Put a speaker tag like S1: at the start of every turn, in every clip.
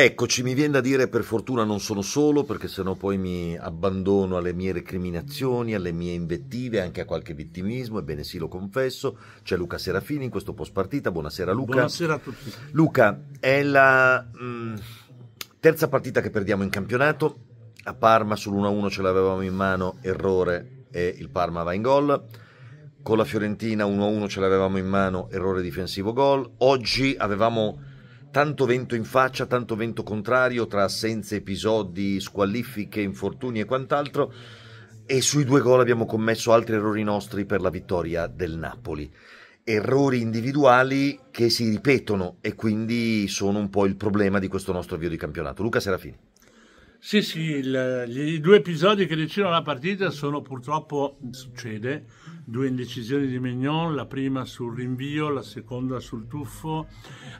S1: Eccoci, mi viene da dire per fortuna non sono solo, perché sennò poi mi abbandono alle mie recriminazioni, alle mie invettive, anche a qualche vittimismo, ebbene sì, lo confesso. C'è Luca Serafini in questo post partita, buonasera Luca. Buonasera a tutti. Luca, è la mh, mm, terza partita che perdiamo in campionato, a Parma sull'1-1 ce l'avevamo in mano, errore e il Parma va in gol. Con la Fiorentina 1-1 ce l'avevamo in mano, errore difensivo gol. Oggi avevamo Tanto vento in faccia, tanto vento contrario, tra assenze, episodi, squalifiche, infortuni e quant'altro. E sui due gol abbiamo commesso altri errori nostri per la vittoria del Napoli. Errori individuali che si ripetono e quindi sono un po' il problema di questo nostro avvio di campionato. Luca Serafini.
S2: Sì, sì, il, gli, i due episodi che decidono la partita sono purtroppo, succede, due indecisioni di Mignon, la prima sul rinvio, la seconda sul tuffo,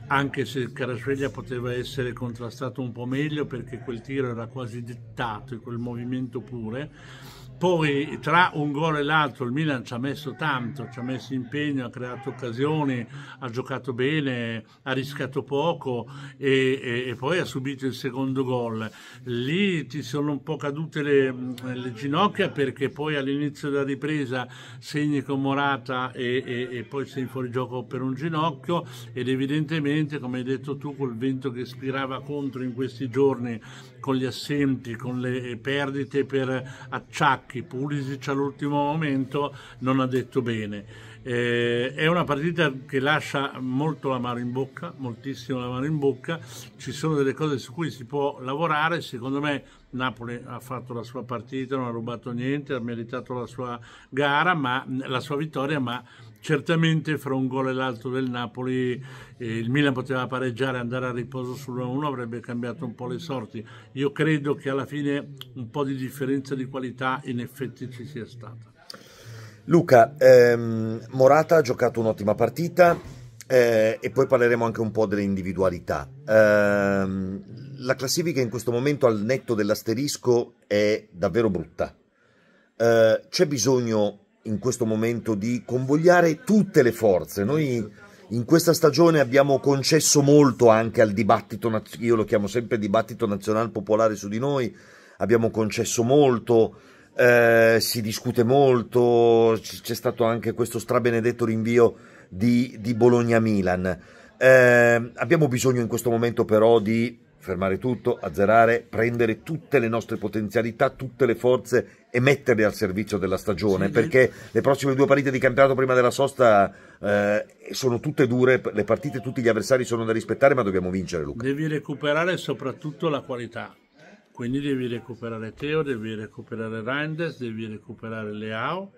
S2: anche se Carasveglia poteva essere contrastato un po' meglio perché quel tiro era quasi dettato e quel movimento pure. Poi tra un gol e l'altro il Milan ci ha messo tanto, ci ha messo impegno, ha creato occasioni, ha giocato bene, ha rischiato poco e, e, e poi ha subito il secondo gol. Lì ti sono un po' cadute le, le ginocchia perché poi all'inizio della ripresa si segni con Morata e, e, e poi sei fuori gioco per un ginocchio ed evidentemente come hai detto tu col vento che spirava contro in questi giorni con gli assenti, con le perdite per acciacchi, Pulisic all'ultimo momento non ha detto bene. Eh, è una partita che lascia molto la mano in bocca, moltissimo la mano in bocca, ci sono delle cose su cui si può lavorare, secondo me Napoli ha fatto la sua partita, non ha rubato niente, ha meritato la sua gara, ma, la sua vittoria, ma certamente fra un gol e l'altro del Napoli eh, il Milan poteva pareggiare, andare a riposo sull'1-1, avrebbe cambiato un po' le sorti. Io credo che alla fine un po' di differenza di qualità in effetti ci sia stata.
S1: Luca, ehm, Morata ha giocato un'ottima partita eh, e poi parleremo anche un po' delle individualità. Eh, la classifica in questo momento al netto dell'asterisco è davvero brutta. Eh, c'è bisogno in questo momento di convogliare tutte le forze. Noi in questa stagione abbiamo concesso molto anche al dibattito, io lo chiamo sempre dibattito nazionale popolare su di noi, abbiamo concesso molto, eh, si discute molto, c'è stato anche questo strabenedetto rinvio di, di Bologna-Milan. Eh, abbiamo bisogno in questo momento però di fermare tutto, azzerare, prendere tutte le nostre potenzialità, tutte le forze e metterle al servizio della stagione, sì, perché le prossime due partite di campionato prima della sosta eh, sono tutte dure, le partite, tutti gli avversari sono da rispettare, ma dobbiamo vincere Luca.
S2: Devi recuperare soprattutto la qualità, quindi devi recuperare Teo, devi recuperare Reinders, devi recuperare Leao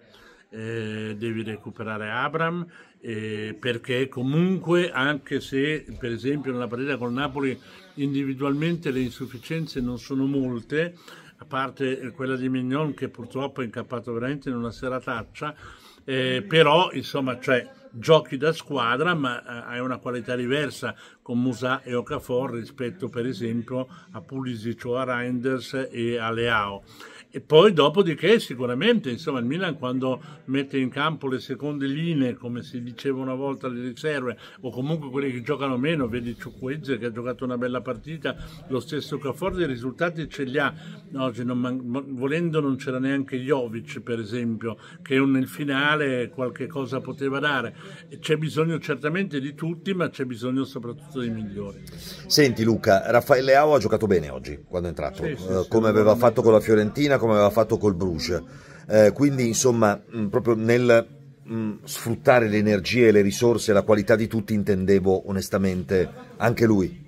S2: eh, devi recuperare Abram eh, perché comunque anche se per esempio nella partita con Napoli individualmente le insufficienze non sono molte a parte quella di Mignon che purtroppo è incappato veramente in una serataccia eh, però insomma cioè, giochi da squadra ma eh, hai una qualità diversa con Musà e Okafor rispetto per esempio a Pulisic o a Reinders e a Leao. E poi dopodiché sicuramente insomma, il Milan quando mette in campo le seconde linee, come si diceva una volta, le riserve o comunque quelle che giocano meno, vedi Ciuquezze che ha giocato una bella partita, lo stesso Cafordi, i risultati ce li ha. Oggi non man- volendo non c'era neanche Jovic per esempio, che nel finale qualche cosa poteva dare. C'è bisogno certamente di tutti, ma c'è bisogno soprattutto dei migliori.
S1: Senti Luca, Raffaele Ao ha giocato bene oggi quando è entrato, sì, sì, eh, come aveva fatto con la Fiorentina, come aveva fatto col Bruges. Eh, quindi insomma, mh, proprio nel mh, sfruttare le energie, le risorse, la qualità di tutti intendevo onestamente anche lui.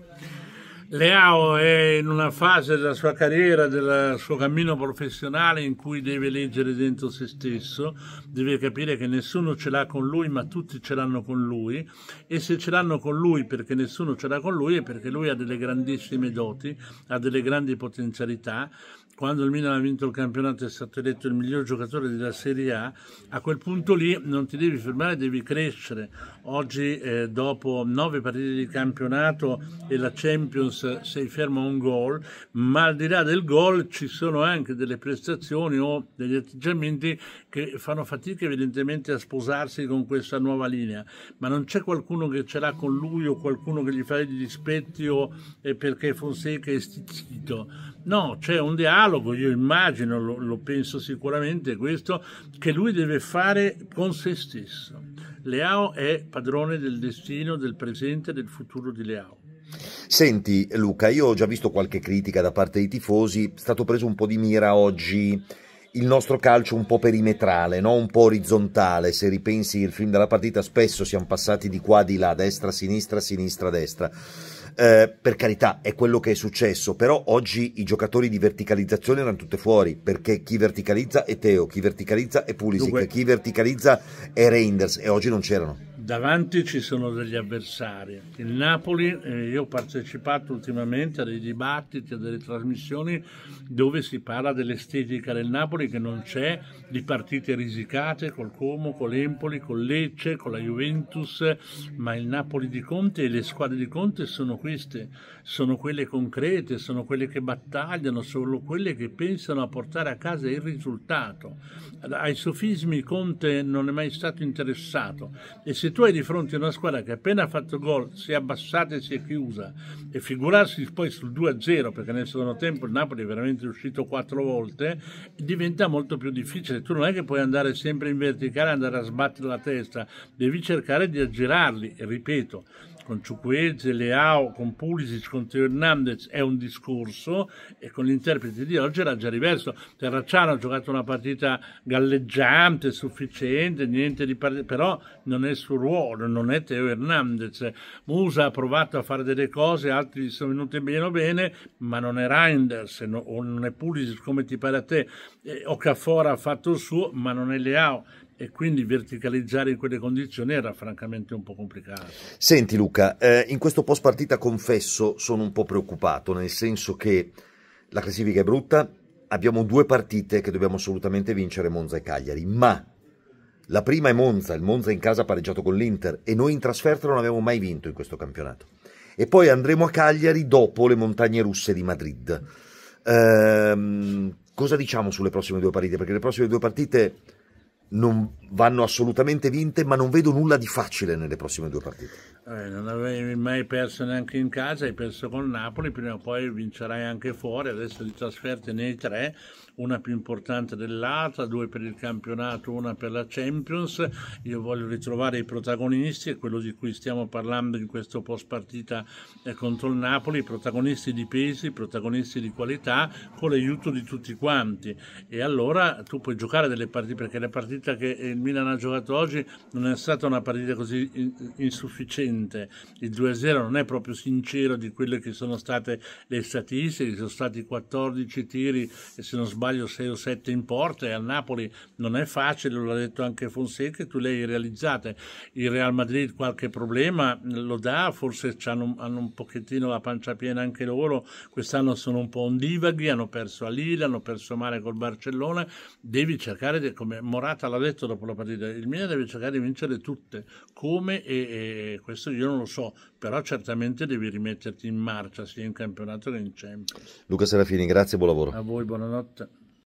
S2: Leao è in una fase della sua carriera, del suo cammino professionale in cui deve leggere dentro se stesso, deve capire che nessuno ce l'ha con lui, ma tutti ce l'hanno con lui e se ce l'hanno con lui perché nessuno ce l'ha con lui è perché lui ha delle grandissime doti, ha delle grandi potenzialità. Quando il Milan ha vinto il campionato è stato eletto il miglior giocatore della Serie A, a quel punto lì non ti devi fermare, devi crescere. Oggi eh, dopo nove partite di campionato e la Champions sei fermo a un gol, ma al di là del gol ci sono anche delle prestazioni o degli atteggiamenti che fanno fatica evidentemente a sposarsi con questa nuova linea, ma non c'è qualcuno che ce l'ha con lui o qualcuno che gli fa degli dispetti o è perché Fonseca è stizzito. No, c'è un dialogo, io immagino, lo, lo penso sicuramente questo, che lui deve fare con se stesso. Leao è padrone del destino, del presente e del futuro di Leao.
S1: Senti Luca, io ho già visto qualche critica da parte dei tifosi, è stato preso un po' di mira oggi il nostro calcio un po' perimetrale, no? un po' orizzontale, se ripensi il film della partita spesso siamo passati di qua, di là, destra, sinistra, sinistra, destra. Eh, per carità, è quello che è successo, però oggi i giocatori di verticalizzazione erano tutte fuori, perché chi verticalizza è Teo, chi verticalizza è Pulisic, Dunque... chi verticalizza è Reinders e oggi non c'erano
S2: davanti ci sono degli avversari. Il Napoli, eh, io ho partecipato ultimamente a dei dibattiti, a delle trasmissioni dove si parla dell'estetica del Napoli che non c'è, di partite risicate col Como, con l'Empoli, con Lecce, con la Juventus, ma il Napoli di Conte e le squadre di Conte sono queste, sono quelle concrete, sono quelle che battagliano, sono quelle che pensano a portare a casa il risultato. Ai sofismi Conte non è mai stato interessato e se tu hai di fronte una squadra che appena ha fatto gol si è abbassata e si è chiusa e figurarsi poi sul 2-0 perché nel secondo tempo il Napoli è veramente uscito quattro volte diventa molto più difficile tu non è che puoi andare sempre in verticale andare a sbattere la testa devi cercare di aggirarli e ripeto con Ciucueze, Leao, con Pulisic, con Teo Hernandez è un discorso e con l'interprete di oggi era già diverso. Terracciano ha giocato una partita galleggiante, sufficiente, niente di par- però non è il suo ruolo, non è Teo Hernandez. Musa ha provato a fare delle cose, altri gli sono venuti meno bene, ma non è Reinders no, o non è Pulisic come ti pare a te. Eh, ha fatto il suo, ma non è Leao e quindi verticalizzare in quelle condizioni era francamente un po' complicato.
S1: Senti Luca, eh, in questo post partita confesso sono un po' preoccupato, nel senso che la classifica è brutta, abbiamo due partite che dobbiamo assolutamente vincere, Monza e Cagliari, ma la prima è Monza, il Monza in casa ha pareggiato con l'Inter e noi in trasferta non abbiamo mai vinto in questo campionato. E poi andremo a Cagliari dopo le montagne russe di Madrid. Ehm, cosa diciamo sulle prossime due partite? Perché le prossime due partite non vanno assolutamente vinte, ma non vedo nulla di facile nelle prossime due partite.
S2: Eh, non avevi mai perso neanche in casa, hai perso con Napoli, prima o poi vincerai anche fuori, adesso di trasferte ne hai tre, una più importante dell'altra, due per il campionato, una per la Champions. Io voglio ritrovare i protagonisti, e quello di cui stiamo parlando in questo post partita contro il Napoli, protagonisti di pesi, protagonisti di qualità, con l'aiuto di tutti quanti. E allora tu puoi giocare delle partite, perché le partite partita che il Milan ha giocato oggi non è stata una partita così insufficiente. Il 2-0 non è proprio sincero di quelle che sono state le statistiche, sono stati 14 tiri e se non sbaglio 6 o 7 in porta e al Napoli non è facile, lo ha detto anche Fonseca, tu le hai realizzate. Il Real Madrid qualche problema lo dà, forse hanno, hanno un pochettino la pancia piena anche loro, quest'anno sono un po' ondivaghi, hanno perso a Lille, hanno perso male col Barcellona, devi cercare, di, come Morata Morata l'ha detto dopo la partita, il Milan deve cercare di vincere tutte, come e, e, questo io non lo so, però certamente devi rimetterti in marcia sia in campionato che in Champions.
S1: Luca Serafini, grazie e buon lavoro.
S2: A voi, buonanotte.